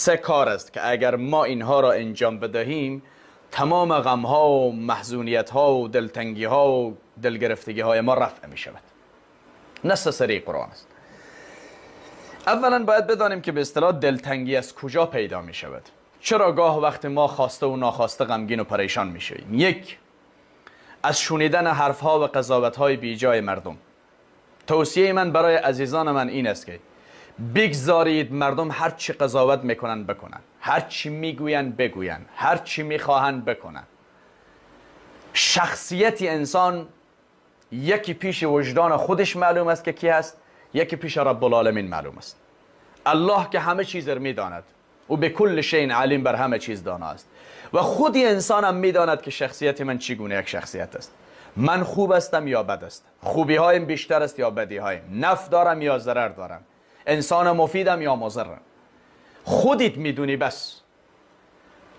سه کار است که اگر ما اینها را انجام بدهیم تمام غم ها و محزونیت ها و دلتنگی ها و دلگرفتگی های ما رفع می شود نص سری قرآن است اولا باید بدانیم که به اصطلاح دلتنگی از کجا پیدا می شود چرا گاه وقت ما خواسته و ناخواسته غمگین و پریشان می شویم یک از شنیدن حرف ها و قضاوت های بی جای مردم توصیه من برای عزیزان من این است که بگذارید مردم هر چی قضاوت میکنن بکنن هر چی میگوین بگوین هر چی میخواهند بکنن شخصیت انسان یکی پیش وجدان خودش معلوم است که کی هست یکی پیش رب العالمین معلوم است الله که همه چیز رو میداند او به کل شین علیم بر همه چیز دانا است و خودی انسان میداند که شخصیت من چگونه یک شخصیت است من خوب هستم یا بد است خوبی هایم بیشتر است یا بدی هایم نف دارم یا ضرر دارم انسان مفیدم یا مضرم خودیت میدونی بس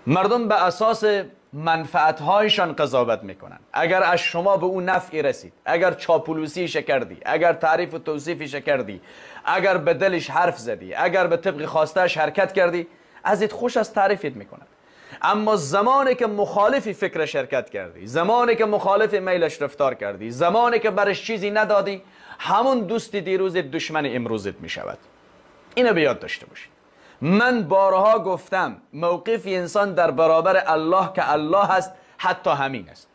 مردم به اساس منفعتهایشان قضاوت میکنن اگر از شما به اون نفعی رسید اگر چاپلوسیش کردی اگر تعریف و توصیفش کردی اگر به دلش حرف زدی اگر به طبق خواستش حرکت کردی ازت خوش از تعریفیت میکنن اما زمانی که مخالفی فکر شرکت کردی زمانی که مخالف میلش رفتار کردی زمانی که برش چیزی ندادی همون دوست دیروز دشمن امروزت می شود اینو به یاد داشته باشید من بارها گفتم موقف انسان در برابر الله که الله هست حتی همین است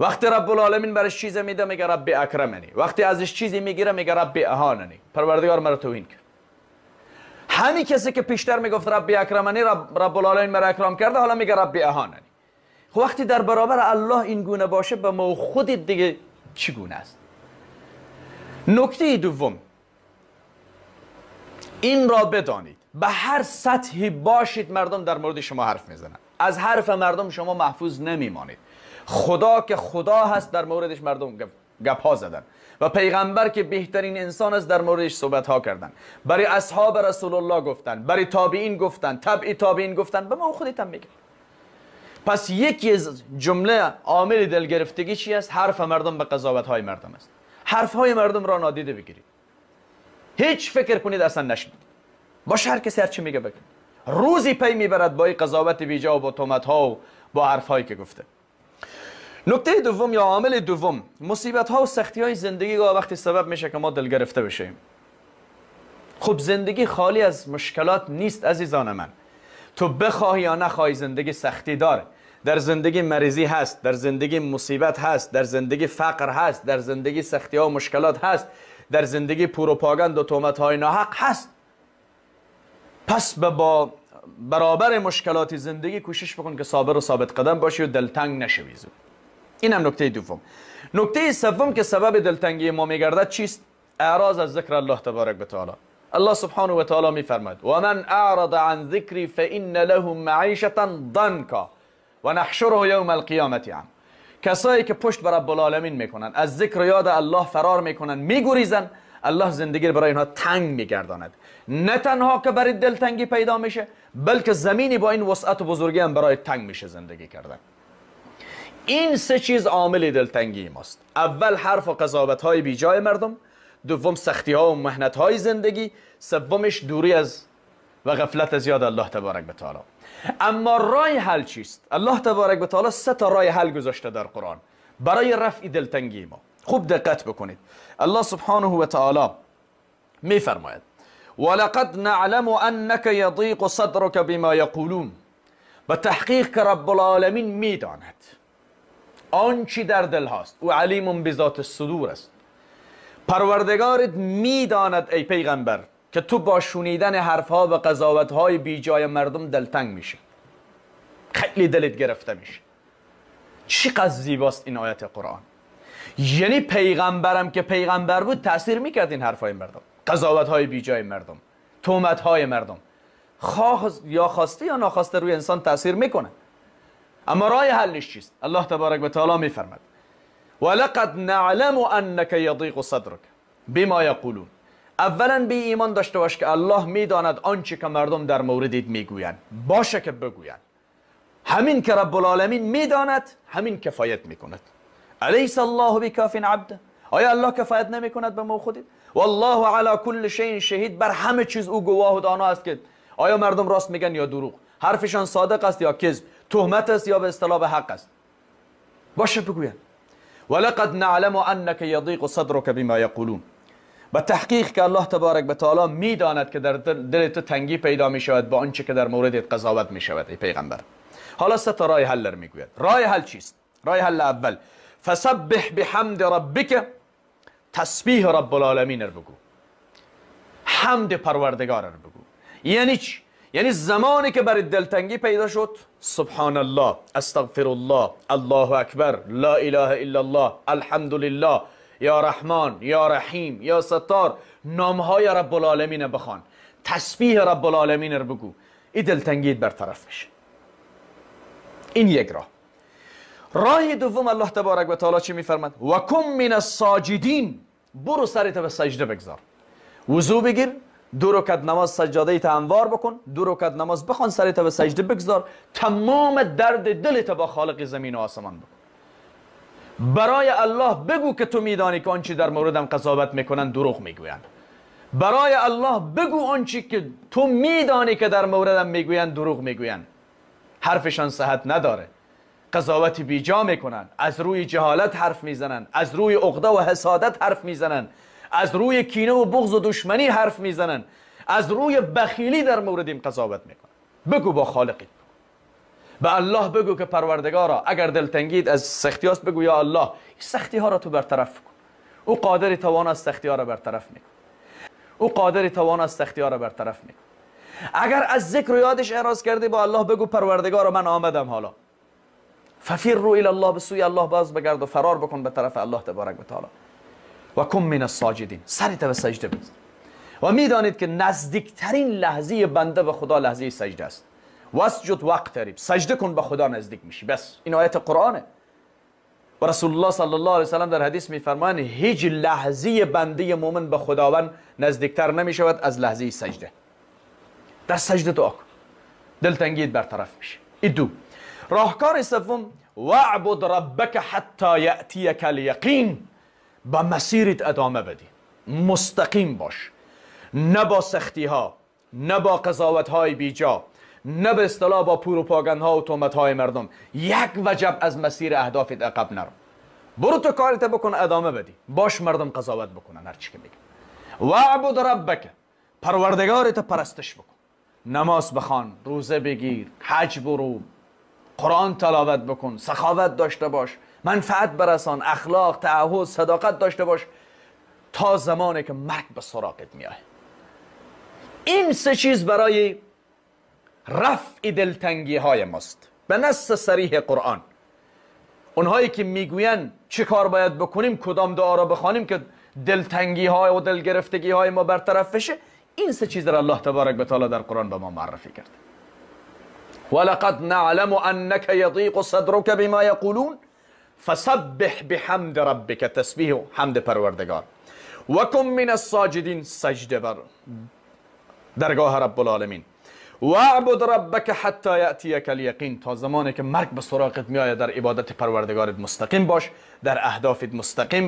وقتی رب العالمین برش چیز میده میگه رب اکرمنی وقتی ازش چیزی میگیره میگه رب اهاننی پروردگار مرا توهین کرد همین کسی که پیشتر میگفت ربی اکرمانی رب, رب العالمین مرا اکرام کرده حالا میگه ربی اهانانی. خب وقتی در برابر الله این گونه باشه به ما خودت دیگه گونه است نکته دوم این را بدانید به هر سطحی باشید مردم در مورد شما حرف میزنند از حرف مردم شما محفوظ نمیمانید خدا که خدا هست در موردش مردم گپ ها زدن و پیغمبر که بهترین انسان است در موردش صحبت ها کردن برای اصحاب رسول الله گفتن برای تابعین گفتن تبعی تابعین گفتن به ما خودت هم میگه پس یکی از جمله عامل دلگرفتگی چی است حرف مردم به قضاوت های مردم است حرف های مردم را نادیده بگیرید هیچ فکر کنید اصلا نشنید با هر کسی هر چی میگه بگید روزی پی میبرد با قضاوت بیجا و با تومت ها و با حرف هایی که گفته نکته دوم یا عامل دوم مصیبت ها و سختی های زندگی گاه وقتی سبب میشه که ما دل گرفته بشیم خب زندگی خالی از مشکلات نیست عزیزان من تو بخواهی یا نخواهی زندگی سختی داره در زندگی مریضی هست در زندگی مصیبت هست در زندگی فقر هست در زندگی سختی ها و مشکلات هست در زندگی پروپاگند و تومت های ناحق هست پس به با برابر مشکلات زندگی کوشش بکن که صابر و ثابت قدم باشی و دلتنگ نشوی زود این هم نکته دوم نکته سوم که سبب دلتنگی ما میگردد چیست اعراض از ذکر الله تبارک و تعالی الله سبحانه و تعالی میفرماید و من اعرض عن ذکری فان له معیشتا ضنکا و نحشره یوم القیامتی عم کسایی که پشت بر رب العالمین میکنن از ذکر یاد الله فرار میکنن میگریزن الله زندگی برای اینها تنگ میگرداند نه تنها که برای دلتنگی پیدا میشه بلکه زمینی با این وسعت و بزرگی هم برای تنگ میشه زندگی کردن این سه چیز عامل دلتنگی ماست اول حرف و قضاوت های بی جای مردم دوم سختی ها و مهنت های زندگی سومش دوری از و غفلت از یاد الله تبارک بتالا. اما رای حل چیست الله تبارک بتالا تعالی سه تا رای حل گذاشته در قرآن برای رفع دلتنگی ما خوب دقت بکنید الله سبحانه و تعالی میفرماید ولقد نعلم انک یضیق صدرک بما یقولون به تحقیق که رب العالمین میداند آنچی در دل هاست او علیم بذات صدور است پروردگارت میداند ای پیغمبر که تو با شنیدن حرفها و قضاوت های بی جای مردم دلتنگ میشه خیلی دلت گرفته میشه چقدر زیباست این آیت قرآن یعنی پیغمبرم که پیغمبر بود تاثیر میکرد این های مردم قضاوت های بی جای مردم تومت های مردم خواه یا خواسته یا ناخواسته روی انسان تاثیر میکنه اما راه حلش چیست الله تبارک و تعالی میفرمد ولقد نعلم انک یضیق صدرک بما یقولون اولا به ایمان داشته باش که الله میداند آنچه که مردم در موردت میگویند باشه که بگویند همین که رب العالمین میداند همین کفایت میکند الیس الله بکاف عبد آیا الله کفایت نمیکند به ما خودت والله علی کل شیء شهید بر همه چیز او گواه و دانا است که آیا مردم راست میگن یا دروغ حرفشان صادق است یا کذب تهمت است یا به اصطلاح به حق است باشه بگویم ولقد نعلم انک یضیق صدرک بما یقولون و تحقیق که الله تبارک به تعالی میداند که در دل تو تنگی پیدا می شود با آنچه که در موردت قضاوت می شود ای پیغمبر حالا سه تا رای حل میگوید رای حل چیست رای حل اول فسبح بحمد ربک تسبیح رب العالمین رو بگو حمد پروردگار رو بگو یعنی چی یعنی زمانی که برای دلتنگی پیدا شد سبحان الله استغفر الله الله اکبر لا اله الا الله الحمد لله یا رحمان یا رحیم یا ستار نامهای رب العالمین بخوان تسبیح رب العالمین رو بگو این دلتنگیت برطرف میشه این یک راه راه دوم الله تبارک و تعالی چی میفرماد و کم من الساجدین برو سرت به سجده بگذار وضو بگیر دو رکعت نماز سجاده ای انوار بکن دو رکعت نماز بخوان تا به سجده بگذار تمام درد تا با خالق زمین و آسمان بکن برای الله بگو که تو میدانی که آنچه در موردم قضاوت میکنن دروغ میگویند برای الله بگو آنچه که تو میدانی که در موردم میگویند دروغ میگویند حرفشان صحت نداره قضاوت بیجا میکنن از روی جهالت حرف میزنن از روی عقده و حسادت حرف میزنن از روی کینه و بغض و دشمنی حرف میزنن از روی بخیلی در موردیم این قضاوت میکنن بگو با خالقی به الله بگو که پروردگارا اگر دلتنگید از سختی هاست بگو یا الله این سختی ها را تو برطرف کن او قادر توان از سختی ها را برطرف میکن او قادر توان از سختی ها را برطرف میکن اگر از ذکر و یادش اعراض کردی با الله بگو پروردگارا من آمدم حالا ففیر رو الله به سوی الله باز بگرد و فرار بکن به طرف الله تبارک و تعالی و کم من الساجدین سرت به سجده بزن و میدانید که نزدیکترین لحظه بنده به خدا لحظه سجده است وسجد وقت قریب سجده کن به خدا نزدیک میشی بس این آیت قرآنه و رسول الله صلی الله علیه وسلم در حدیث میفرمان هیچ لحظه بنده مؤمن به خداوند نزدیکتر نمیشود از لحظه سجده در سجده دعا کن دلتنگیت برطرف میشه ایدو دو راهکار سوم وعبد ربک حتی یاتیک الیقین به مسیرت ادامه بدی مستقیم باش نه با سختی ها نه با قضاوت های بیجا نه به اصطلاح با پروپاگاندا ها و تومت های مردم یک وجب از مسیر اهدافت عقب نرو برو تو کارت بکن ادامه بدی باش مردم قضاوت بکنن هر چی که میگن عبد ربک پروردگارت پرستش بکن نماز بخوان روزه بگیر حج برو قرآن تلاوت بکن سخاوت داشته باش منفعت برسان اخلاق تعهد صداقت داشته باش تا زمانی که مرگ به سراغت میاد این سه چیز برای رفع دلتنگی های ماست به نص سریح قرآن اونهایی که میگوین چه کار باید بکنیم کدام دعا را بخوانیم که دلتنگی های و دلگرفتگی های ما برطرف بشه این سه چیز را الله تبارک و تعالی در قرآن به ما معرفی کرده ولقد نعلم أنك يضيق صدرك بما يقولون فسبح بحمد ربك تسبيح حمد پروردگار وكم من الساجدين سجده بر درگاه رب العالمين وعبد ربك حتى يأتيك اليقين تا زمانك مرك بسراقت مياه در عبادت پروردگارت مستقيم باش در اهدافت مستقيم